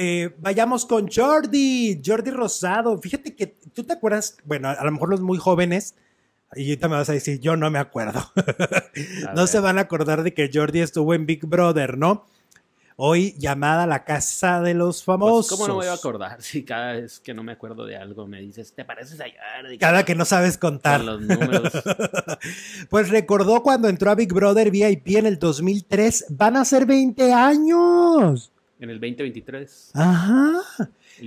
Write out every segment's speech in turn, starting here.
Eh, vayamos con Jordi, Jordi Rosado. Fíjate que tú te acuerdas, bueno, a lo mejor los muy jóvenes, y ahorita me vas a decir, yo no me acuerdo. no se van a acordar de que Jordi estuvo en Big Brother, ¿no? Hoy llamada la casa de los famosos. Pues, ¿Cómo no voy a acordar si cada vez que no me acuerdo de algo me dices, te pareces a Jordi? Cada que no sabes contar. Los números. pues recordó cuando entró a Big Brother VIP en el 2003, van a ser 20 años. En el 2023. Ajá.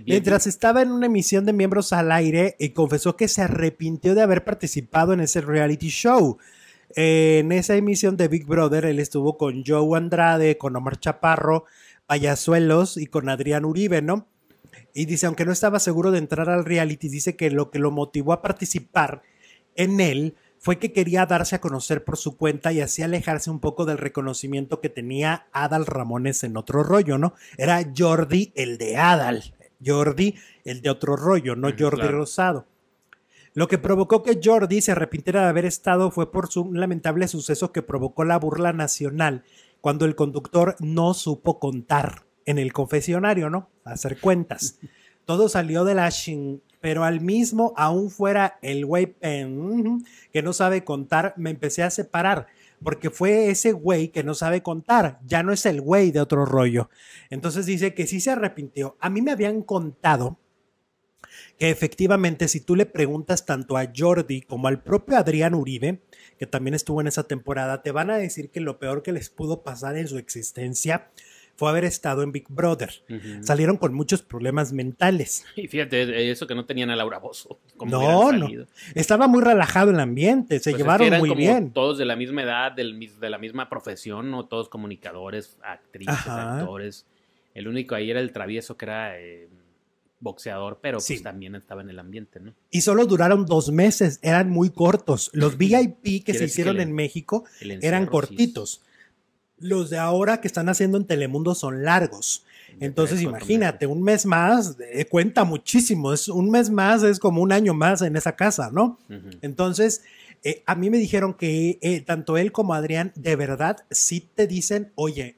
Mientras estaba en una emisión de miembros al aire, y eh, confesó que se arrepintió de haber participado en ese reality show. Eh, en esa emisión de Big Brother, él estuvo con Joe Andrade, con Omar Chaparro, Payazuelos y con Adrián Uribe, ¿no? Y dice, aunque no estaba seguro de entrar al reality, dice que lo que lo motivó a participar en él fue que quería darse a conocer por su cuenta y así alejarse un poco del reconocimiento que tenía Adal Ramones en otro rollo, ¿no? Era Jordi el de Adal, Jordi el de otro rollo, no Jordi Rosado. Lo que provocó que Jordi se arrepintiera de haber estado fue por su lamentable suceso que provocó la burla nacional cuando el conductor no supo contar en el confesionario, ¿no? Hacer cuentas. Todo salió de la pero al mismo, aún fuera el güey eh, que no sabe contar, me empecé a separar. Porque fue ese güey que no sabe contar, ya no es el güey de otro rollo. Entonces dice que sí se arrepintió. A mí me habían contado que efectivamente si tú le preguntas tanto a Jordi como al propio Adrián Uribe, que también estuvo en esa temporada, te van a decir que lo peor que les pudo pasar en su existencia fue haber estado en Big Brother. Salieron con muchos problemas mentales. Y fíjate, eh, eso que no tenían a Laura Bozo. No, no. Estaba muy relajado el ambiente, se pues llevaron muy bien. Todos de la misma edad, de la misma profesión, ¿no? Todos comunicadores, actrices, actores. El único ahí era el travieso que era... Eh, boxeador, pero pues también estaba en el ambiente, ¿no? Y solo duraron dos meses, eran muy cortos. Los VIP que se hicieron en México eran cortitos los de ahora que están haciendo en Telemundo son largos. Entonces imagínate, un mes más eh, cuenta muchísimo, es, un mes más es como un año más en esa casa, ¿no? Entonces, eh, a mí me dijeron que eh, tanto él como Adrián, de verdad, sí te dicen, oye,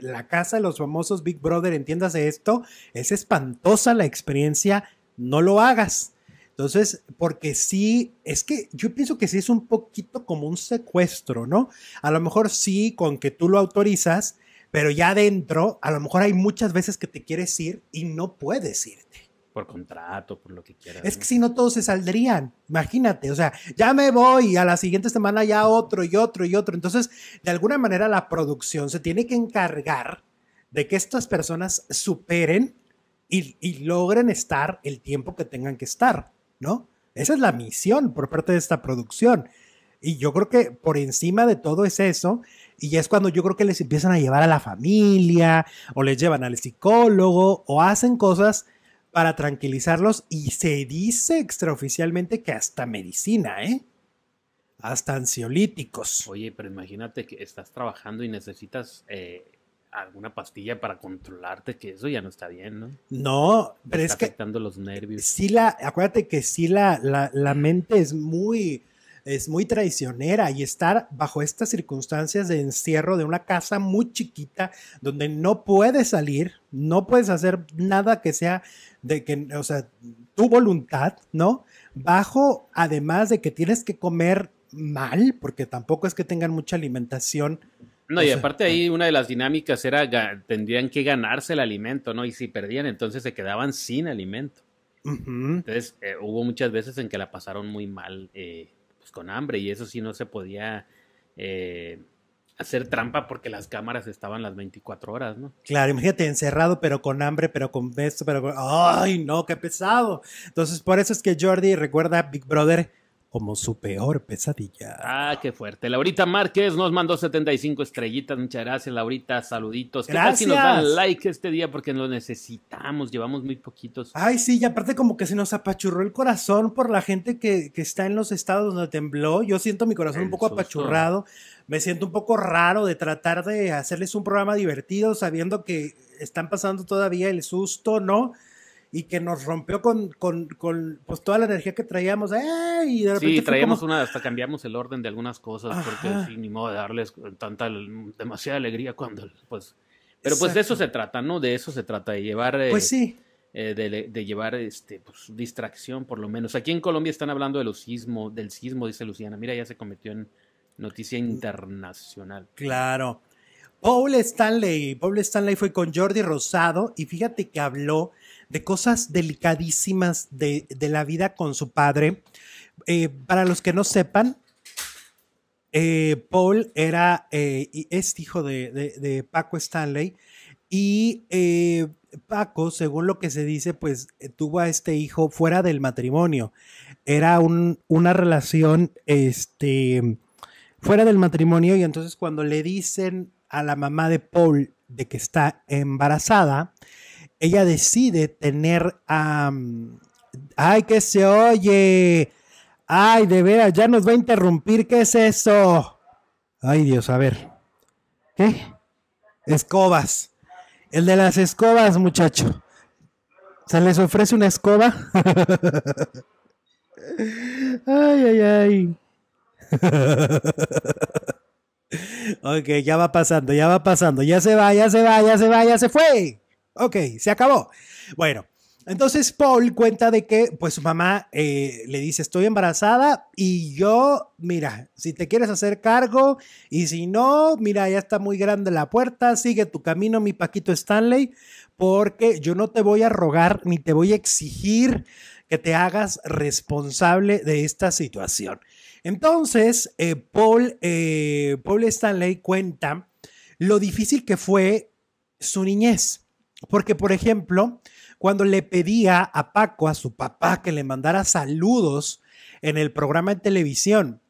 la casa de los famosos Big Brother, entiéndase esto, es espantosa la experiencia, no lo hagas. Entonces, porque sí, es que yo pienso que sí es un poquito como un secuestro, ¿no? A lo mejor sí, con que tú lo autorizas, pero ya adentro, a lo mejor hay muchas veces que te quieres ir y no puedes irte. Por contrato, por lo que quieras. Es que si no todos se saldrían, imagínate, o sea, ya me voy, y a la siguiente semana ya otro y otro y otro. Entonces, de alguna manera la producción se tiene que encargar de que estas personas superen y, y logren estar el tiempo que tengan que estar. ¿no? Esa es la misión por parte de esta producción. Y yo creo que por encima de todo es eso. Y es cuando yo creo que les empiezan a llevar a la familia, o les llevan al psicólogo, o hacen cosas para tranquilizarlos. Y se dice extraoficialmente que hasta medicina, ¿eh? Hasta ansiolíticos. Oye, pero imagínate que estás trabajando y necesitas eh, alguna pastilla para controlarte, que eso ya no está bien, ¿no? No, pero es que... afectando los nervios. Sí, la, acuérdate que sí, la, la, mente es muy, es muy traicionera y estar bajo estas circunstancias de encierro de una casa muy chiquita donde no puedes salir, no puedes hacer nada que sea de que, o sea, tu voluntad, ¿no? Bajo, además de que tienes que comer mal, porque tampoco es que tengan mucha alimentación no, y aparte eh, ahí una de las dinámicas era tendrían que ganarse el alimento, ¿no? Y si perdían, entonces se quedaban sin alimento. Entonces eh, hubo muchas veces en que la pasaron muy mal eh, pues con hambre y eso sí no se podía hacer trampa porque las cámaras estaban las 24 horas, ¿no? Claro, imagínate, encerrado, pero con hambre, pero con esto, pero con... ¡Ay, no, qué pesado! Entonces, por eso es que Jordi recuerda a Big Brother como su peor pesadilla. Ah, qué fuerte. Laurita Márquez nos mandó 75 estrellitas. Muchas gracias, Laurita. Saluditos. gracias. Tal si nos dan like este día porque lo necesitamos. Llevamos muy poquitos. Ay, sí, y aparte como que se nos apachurró el corazón por la gente que, que está en los estados donde tembló. Yo siento mi corazón un poco apachurrado. Me siento un poco raro de tratar de hacerles un programa divertido sabiendo que están pasando todavía el susto, ¿no? y que nos rompió con, con, pues, toda la energía que traíamos. Y de sí, traíamos una, hasta cambiamos el orden de algunas cosas, porque sí, ni modo de darles tanta, demasiada alegría cuando, pues... Pero pues de eso se trata, ¿no? De eso se trata, de llevar... Eh, pues sí. Eh, de, llevar este, pues, distracción, por lo menos. Aquí en Colombia están hablando del sismo, del sismo, dice Luciana. Mira, ya se cometió en noticia mm. internacional. Claro. Paul Stanley, Paul Stanley fue con Jordi Rosado y fíjate que habló de cosas delicadísimas de, la vida con su padre. Eh, para los que no sepan, eh, Paul era, eh, es hijo de, de, de, Paco Stanley y Paco, según lo que se dice, pues tuvo a este hijo fuera del matrimonio. Era una relación este, fuera del matrimonio y entonces cuando le dicen a la mamá de Paul de que está embarazada, ella decide tener a... ¡Ay, que se oye! ¡Ay, de veras! Ya nos va a interrumpir. ¿Qué es eso? Ay, Dios, a ver. ¿Qué? Escobas. El de las escobas, muchacho. ¿Se les ofrece una escoba? ay, ay, ay. ok, ya va pasando, ya va pasando. Ya se va, ya se va, ya se va, ya se fue. Ok, se acabó. Bueno, entonces Paul cuenta de que pues su mamá eh, le dice, estoy embarazada y yo, mira, si te quieres hacer cargo y si no, mira, ya está muy grande la puerta, sigue tu camino, mi Paquito Stanley, porque yo no te voy a rogar ni te voy a exigir que te hagas responsable de esta situación. Entonces, eh, Paul, eh, Paul Stanley cuenta lo difícil que fue su niñez porque, por ejemplo, cuando le pedía a Paco, a su papá, que le mandara saludos en el programa de televisión,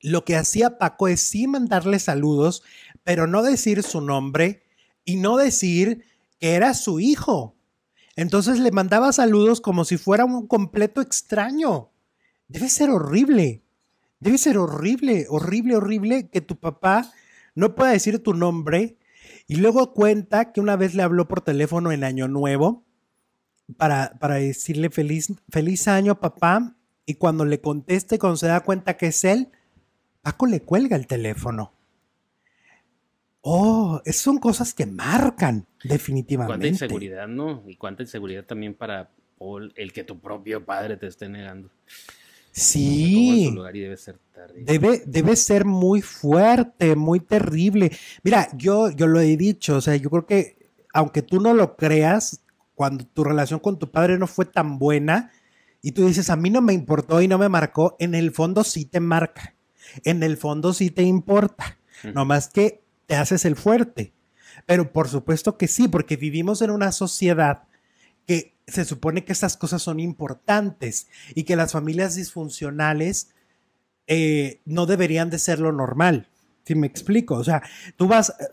lo que hacía Paco es sí mandarle saludos, pero no decir su nombre y no decir que era su hijo. Entonces le mandaba saludos como si fuera un completo extraño. Debe ser horrible. Debe ser horrible, horrible, horrible que tu papá no pueda decir tu nombre y luego cuenta que una vez le habló por teléfono en Año Nuevo para, decirle feliz, feliz año, papá. Y cuando le conteste, cuando se da cuenta que es él, Paco le cuelga el teléfono. Oh, esas son cosas que marcan, definitivamente. Cuánta inseguridad, ¿no? Y cuánta inseguridad también para Paul, el que tu propio padre te esté negando. Sí. debe, ser debe, ser muy fuerte, muy terrible. Mira, yo, yo lo he dicho, o sea, yo creo que aunque tú no lo creas, cuando tu relación con tu padre no fue tan buena y tú dices, a mí no me importó y no me marcó, en el fondo sí te marca, en el fondo sí te importa, no más nomás que te haces el fuerte. Pero por supuesto que sí, porque vivimos en una sociedad que se supone que estas cosas son importantes y que las familias disfuncionales eh, no deberían de ser lo normal. Si me explico, o sea, tú vas, eh,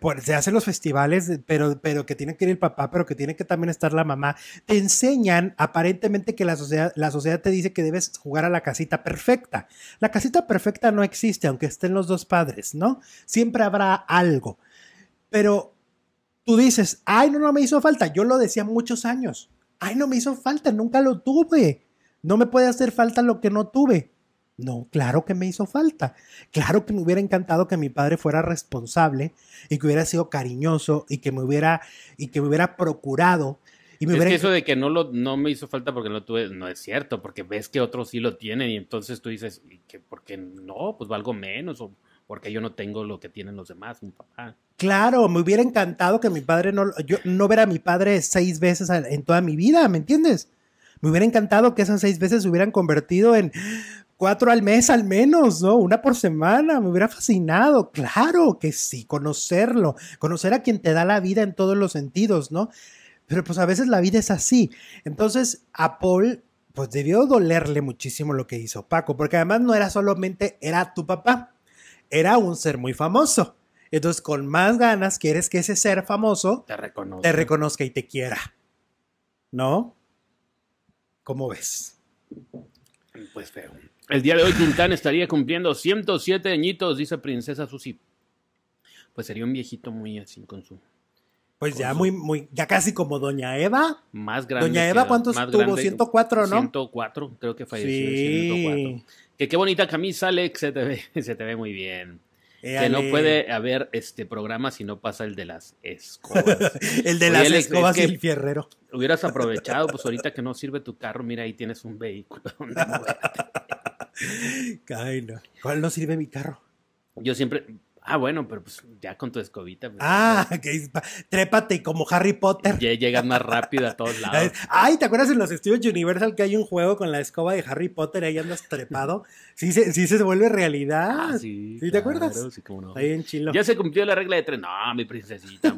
eh, se hacen los festivales, pero, pero que tiene que ir el papá, pero que tiene que también estar la mamá. Te enseñan aparentemente que la sociedad, la sociedad te dice que debes jugar a la casita perfecta. La casita perfecta no existe, aunque estén los dos padres, ¿no? Siempre habrá algo. Pero tú dices, ay, no, no me hizo falta. Yo lo decía muchos años. Ay, no me hizo falta, nunca lo tuve. No me puede hacer falta lo que no tuve. No, claro que me hizo falta. Claro que me hubiera encantado que mi padre fuera responsable y que hubiera sido cariñoso y que me hubiera y que me hubiera procurado y me es que eso de que no lo no me hizo falta porque no tuve no es cierto, porque ves que otros sí lo tienen y entonces tú dices que porque no, pues valgo menos o porque yo no tengo lo que tienen los demás, mi papá. Claro, me hubiera encantado que mi padre no, yo no ver a mi padre seis veces en toda mi vida, ¿me entiendes? Me hubiera encantado que esas seis veces se hubieran convertido en cuatro al mes al menos, ¿no? Una por semana, me hubiera fascinado, claro que sí, conocerlo, conocer a quien te da la vida en todos los sentidos, ¿no? Pero pues a veces la vida es así. Entonces a Paul pues debió dolerle muchísimo lo que hizo Paco, porque además no era solamente, era tu papá, era un ser muy famoso. Entonces, con más ganas quieres que ese ser famoso te reconozca, y te quiera. ¿No? ¿Cómo ves? Pues feo. El día de hoy Quintana estaría cumpliendo 107 añitos, dice Princesa Susi. Pues sería un viejito muy así con su... Pues ya muy, muy, ya casi como Doña Eva. Más grande. Doña Eva, ¿cuántos tuvo? Ciento 104, ¿no? 104, creo que falleció Que qué bonita camisa, Alex, se ve, se te ve muy bien que no puede haber este programa si no pasa el de las escobas. el de las escobas y el fierrero. Hubieras aprovechado, pues ahorita que no sirve tu carro, mira, ahí tienes un vehículo. ¿Cuál no sirve mi carro? Yo siempre, Ah, bueno, pero pues ya con tu escobita. Pues, ah, que trépate como Harry Potter. Ya llegas más rápido a todos lados. Ay, ¿te acuerdas en los estudios Universal que hay un juego con la escoba de Harry Potter? y Ahí andas trepado. Sí se, sí se vuelve realidad. Ah, sí. ¿Te acuerdas? Ahí en Chilo. Ya se cumplió la regla de tres. No, mi princesita.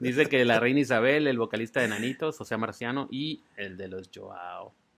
dice que la reina Isabel, el vocalista de Nanitos, o sea, Marciano, y el de los Joao.